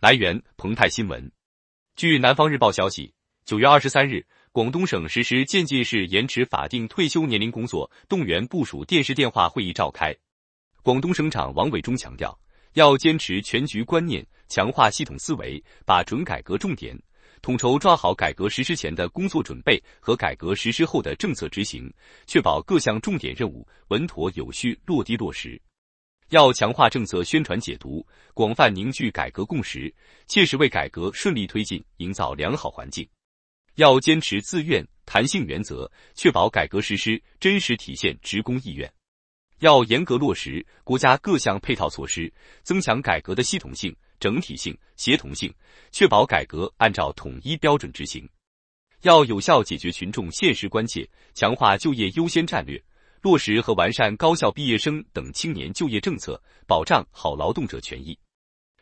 来源：澎湃新闻。据南方日报消息，九月二十三日，广东省实施渐进式延迟法定退休年龄工作动员部署电视电话会议召开。广东省长王伟忠强调，要坚持全局观念，强化系统思维，把准改革重点，统筹抓好改革实施前的工作准备和改革实施后的政策执行，确保各项重点任务稳妥有序落地落实。要强化政策宣传解读，广泛凝聚改革共识，切实为改革顺利推进营造良好环境。要坚持自愿弹性原则，确保改革实施真实体现职工意愿。要严格落实国家各项配套措施，增强改革的系统性、整体性、协同性，确保改革按照统一标准执行。要有效解决群众现实关切，强化就业优先战略。落实和完善高校毕业生等青年就业政策，保障好劳动者权益。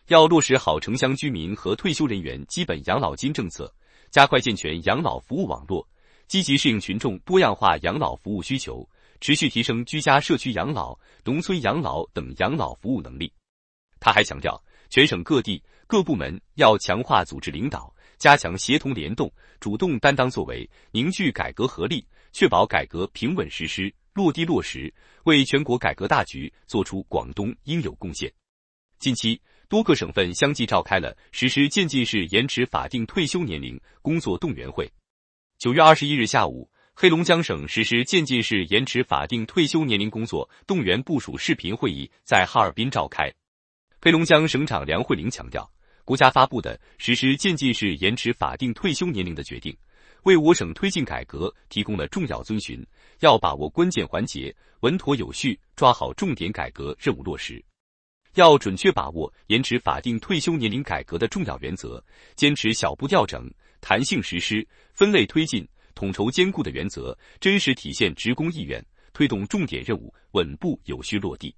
要落实好城乡居民和退休人员基本养老金政策，加快健全养老服务网络，积极适应群众多样化养老服务需求，持续提升居家社区养老、农村养老等养老服务能力。他还强调，全省各地各部门要强化组织领导，加强协同联动，主动担当作为，凝聚改革合力，确保改革平稳实施。落地落实，为全国改革大局做出广东应有贡献。近期，多个省份相继召开了实施渐进式延迟法定退休年龄工作动员会。九月二十一日下午，黑龙江省实施渐进式延迟法定退休年龄工作动员部署视频会议在哈尔滨召开。黑龙江省长梁惠玲强调，国家发布的实施渐进式延迟法定退休年龄的决定。为我省推进改革提供了重要遵循。要把握关键环节，稳妥有序抓好重点改革任务落实。要准确把握延迟法定退休年龄改革的重要原则，坚持小步调整、弹性实施、分类推进、统筹兼顾的原则，真实体现职工意愿，推动重点任务稳步有序落地。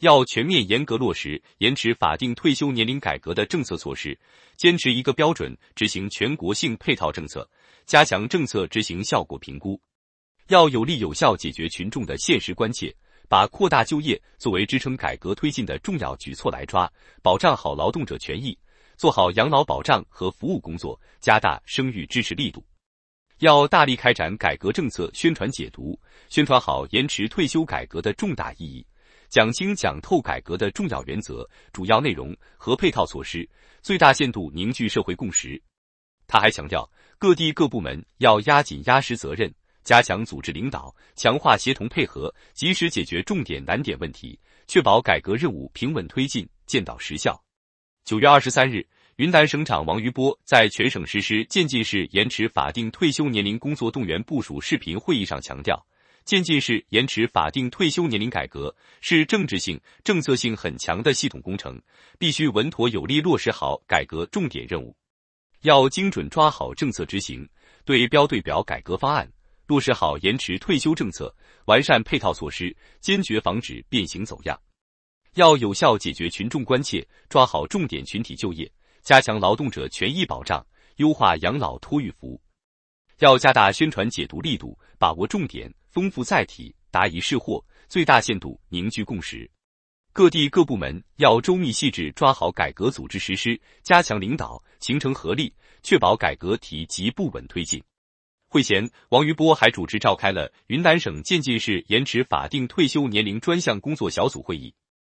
要全面严格落实延迟法定退休年龄改革的政策措施，坚持一个标准，执行全国性配套政策，加强政策执行效果评估。要有力有效解决群众的现实关切，把扩大就业作为支撑改革推进的重要举措来抓，保障好劳动者权益，做好养老保障和服务工作，加大生育支持力度。要大力开展改革政策宣传解读，宣传好延迟退休改革的重大意义。讲清讲透改革的重要原则、主要内容和配套措施，最大限度凝聚社会共识。他还强调，各地各部门要压紧压实责任，加强组织领导，强化协同配合，及时解决重点难点问题，确保改革任务平稳推进、见到实效。九月二十三日，云南省长王予波在全省实施渐进式延迟法定退休年龄工作动员部署视频会议上强调。渐进式延迟法定退休年龄改革是政治性、政策性很强的系统工程，必须稳妥有力落实好改革重点任务。要精准抓好政策执行，对标对表改革方案，落实好延迟退休政策，完善配套措施，坚决防止变形走样。要有效解决群众关切，抓好重点群体就业，加强劳动者权益保障，优化养老托育服务。要加大宣传解读力度，把握重点，丰富载体，答疑释惑，最大限度凝聚共识。各地各部门要周密细致抓好改革组织实施，加强领导，形成合力，确保改革体及步稳推进。会前，王余波还主持召开了云南省渐进式延迟法定退休年龄专项工作小组会议。